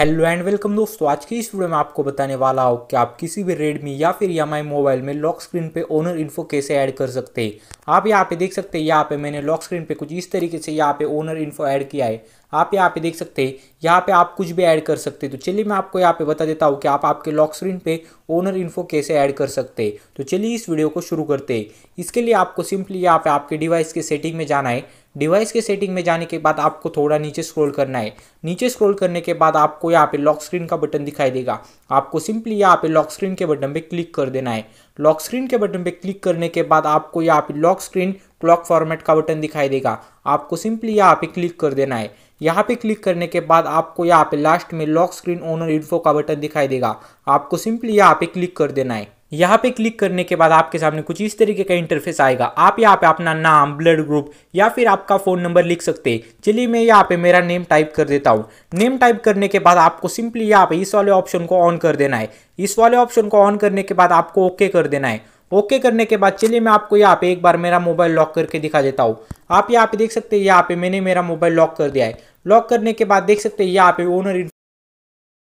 hello and welcome दोस्तों आज की इस वीडियो में आपको बताने वाला हूँ कि आप किसी भी रेडमी या फिर यामाई मोबाइल में लॉक स्क्रीन पे ओनर इन्फो कैसे ऐड कर सकते हैं आप यहाँ पे देख सकते हैं यहाँ पे मैंने लॉक स्क्रीन पे कुछ इस तरीके से यहाँ पे ओनर इन्फो ऐड किया है आप यहाँ पे देख सकते हैं यहाँ पे आप कुछ भी ऐड कर सकते हैं तो चलिए मैं आपको यहाँ पे बता देता हूँ कि आप आपके लॉक स्क्रीन पे ओनर इन्फो कैसे ऐड कर सकते हैं तो चलिए इस वीडियो को शुरू करते हैं इसके लिए आपको सिंपली यहाँ पे आपके डिवाइस के सेटिंग में जाना है डिवाइस के सेटिंग में जाने के बाद आपको थोड़ा नीचे स्क्रॉल करना है नीचे स्क्रॉल करने के बाद आपको यहाँ पे लॉक स्क्रीन का बटन दिखाई देगा आपको सिंपली यहाँ पे लॉक स्क्रीन के बटन पे क्लिक कर देना है लॉक स्क्रीन के बटन पे क्लिक करने के बाद आपको यहाँ पे लॉक स्क्रीन क्लॉक फॉर्मेट का बटन दिखाई देगा आपको सिंपली यहाँ पे क्लिक कर देना है यहाँ पे क्लिक करने के बाद आपको यहाँ पे लास्ट में लॉक स्क्रीन ओनर इन्फो का बटन दिखाई देगा आपको सिंपली यहाँ पे क्लिक कर देना है यहाँ पे क्लिक करने के बाद आपके सामने कुछ इस तरीके का इंटरफेस आएगा आप यहाँ पे अपना नाम ब्लड ग्रुप या फिर आपका फ़ोन नंबर लिख सकते हैं चलिए मैं यहाँ पे मेरा नेम टाइप कर देता हूँ नेम टाइप करने के बाद आपको सिंपली यहाँ पे इस वाले ऑप्शन को ऑन कर देना है इस वाले ऑप्शन को ऑन करने के बाद आपको ओके कर देना है ओके करने के बाद चलिए मैं आपको यहाँ पे एक बार मेरा मोबाइल लॉक करके दिखा देता हूँ आप यहाँ पे देख सकते हैं यहाँ पे मैंने मेरा मोबाइल लॉक कर दिया है लॉक करने के बाद देख सकते हैं यहाँ पे ओनर